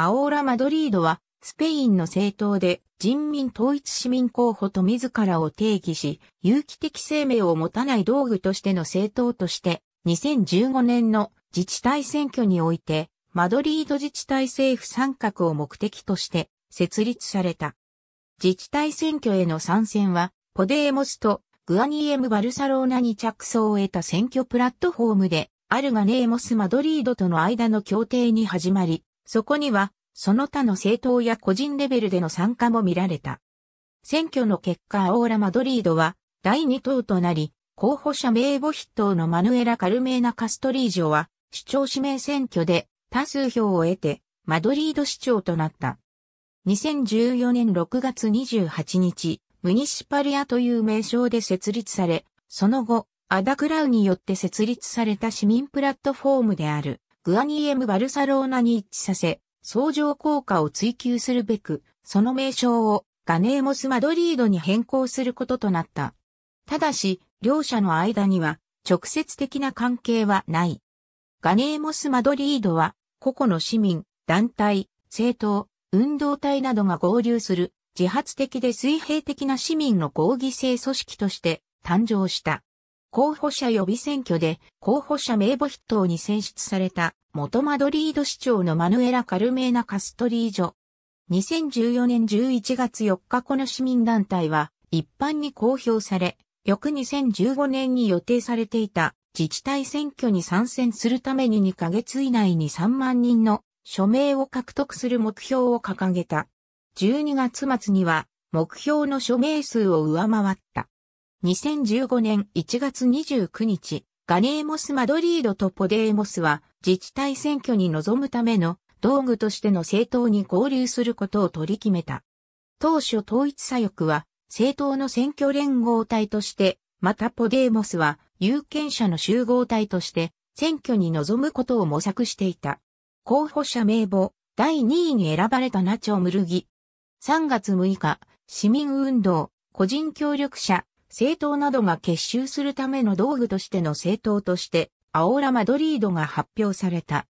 アオーラ・マドリードは、スペインの政党で人民統一市民候補と自らを定義し、有機的生命を持たない道具としての政党として、2015年の自治体選挙において、マドリード自治体政府参画を目的として設立された。自治体選挙への参戦は、ポデーモスとグアニエム・バルサローナに着想を得た選挙プラットフォームで、あるがネーモス・マドリードとの間の協定に始まり、そこには、その他の政党や個人レベルでの参加も見られた。選挙の結果、オーラ・マドリードは第2党となり、候補者名簿筆頭のマヌエラ・カルメーナ・カストリージョは、市長指名選挙で多数票を得て、マドリード市長となった。2014年6月28日、ムニシパリアという名称で設立され、その後、アダクラウによって設立された市民プラットフォームである。グアニエム・バルサローナに一致させ、相乗効果を追求するべく、その名称をガネーモス・マドリードに変更することとなった。ただし、両者の間には直接的な関係はない。ガネーモス・マドリードは、個々の市民、団体、政党、運動体などが合流する自発的で水平的な市民の合議制組織として誕生した。候補者予備選挙で候補者名簿筆頭に選出された元マドリード市長のマヌエラ・カルメーナ・カストリージョ。2014年11月4日この市民団体は一般に公表され、翌2015年に予定されていた自治体選挙に参戦するために2ヶ月以内に3万人の署名を獲得する目標を掲げた。12月末には目標の署名数を上回った。2015年1月29日、ガネーモス・マドリードとポデーモスは自治体選挙に臨むための道具としての政党に合流することを取り決めた。当初統一左翼は政党の選挙連合体として、またポデーモスは有権者の集合体として選挙に臨むことを模索していた。候補者名簿第2位に選ばれたナチョ・ムルギ。3月6日、市民運動、個人協力者、政党などが結集するための道具としての政党として、アオーラ・マドリードが発表された。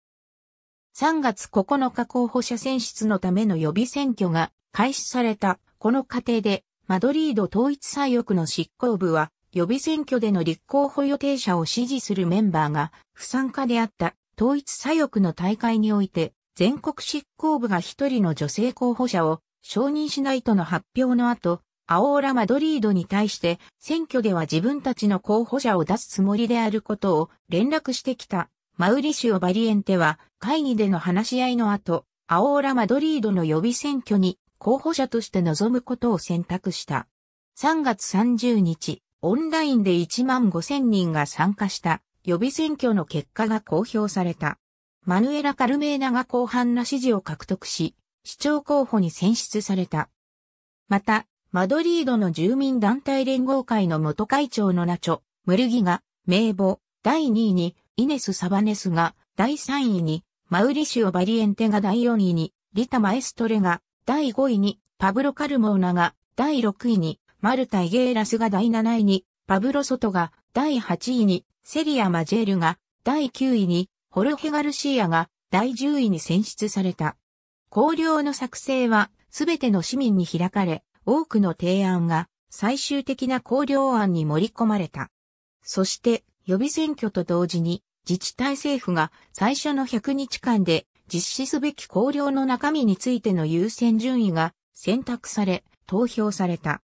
3月9日候補者選出のための予備選挙が開始された。この過程で、マドリード統一左翼の執行部は、予備選挙での立候補予定者を支持するメンバーが不参加であった統一左翼の大会において全国執行部が一人の女性候補者を承認しないとの発表の後、アオーラ・マドリードに対して選挙では自分たちの候補者を出すつもりであることを連絡してきたマウリシオ・バリエンテは会議での話し合いの後、アオーラ・マドリードの予備選挙に候補者として臨むことを選択した。3月30日、オンラインで1万5000人が参加した予備選挙の結果が公表された。マヌエラ・カルメーナが広範な支持を獲得し、市長候補に選出された。また、マドリードの住民団体連合会の元会長のナチョ、ムルギが名簿第2位にイネス・サバネスが第3位にマウリシオ・バリエンテが第4位にリタ・マエストレが第5位にパブロ・カルモーナが第6位にマルタ・イゲーラスが第7位にパブロ・ソトが第8位にセリア・マジェルが第9位にホルヘ・ガルシアが第10位に選出された。綱領の作成はすべての市民に開かれ、多くの提案が最終的な考慮案に盛り込まれた。そして予備選挙と同時に自治体政府が最初の100日間で実施すべき考慮の中身についての優先順位が選択され投票された。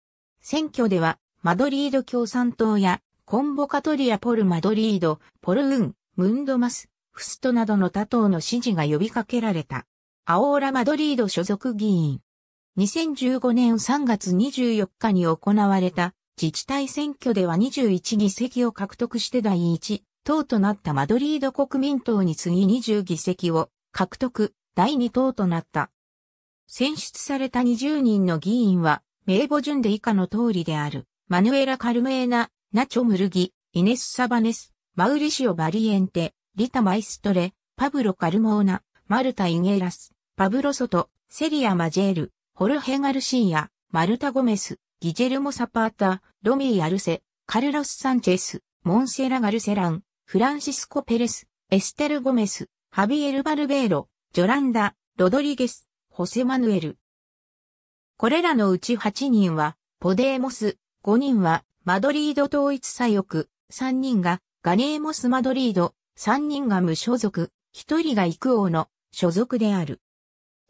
選挙ではマドリード共産党やコンボカトリア・ポル・マドリード、ポル・ウン、ムンド・マス、フストなどの他党の支持が呼びかけられた。アオーラ・マドリード所属議員、2015年3月24日に行われた自治体選挙では21議席を獲得して第1党となったマドリード国民党に次20議席を獲得、第2党となった。選出された20人の議員は名簿順で以下の通りである。マヌエラ・カルメーナ、ナチョ・ムルギ、イネス・サバネス、マウリシオ・バリエンテ、リタ・マイストレ、パブロ・カルモーナ、マルタ・イゲラス、パブロ・ソト、セリア・マジェール、ホルヘ・ガルシーヤ、マルタ・ゴメス、ギジェルモ・サパータ、ロミー・アルセ、カルロス・サンチェス、モンセラ・ガルセラン、フランシスコ・ペレス、エステル・ゴメス、ハビエル・バルベーロ、ジョランダ、ロドリゲス、ホセ・マヌエル。これらのうち8人は、ポデーモス、5人は、マドリード統一左翼、3人が、ガネーモス・マドリード、3人が無所属、1人が育王の所属である。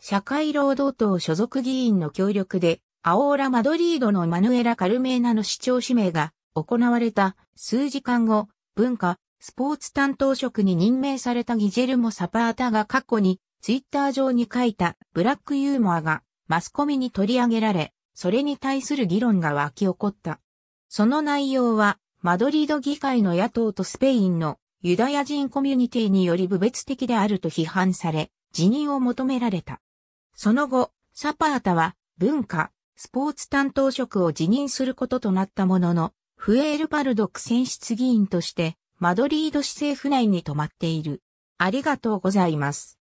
社会労働党所属議員の協力で、アオーラ・マドリードのマヌエラ・カルメーナの市長指名が行われた数時間後、文化、スポーツ担当職に任命されたギジェルモ・サパータが過去にツイッター上に書いたブラックユーモアがマスコミに取り上げられ、それに対する議論が湧き起こった。その内容は、マドリード議会の野党とスペインのユダヤ人コミュニティにより部別的であると批判され、辞任を求められた。その後、サパータは文化、スポーツ担当職を辞任することとなったものの、フエールパルドク選出議員として、マドリード市政府内に泊まっている。ありがとうございます。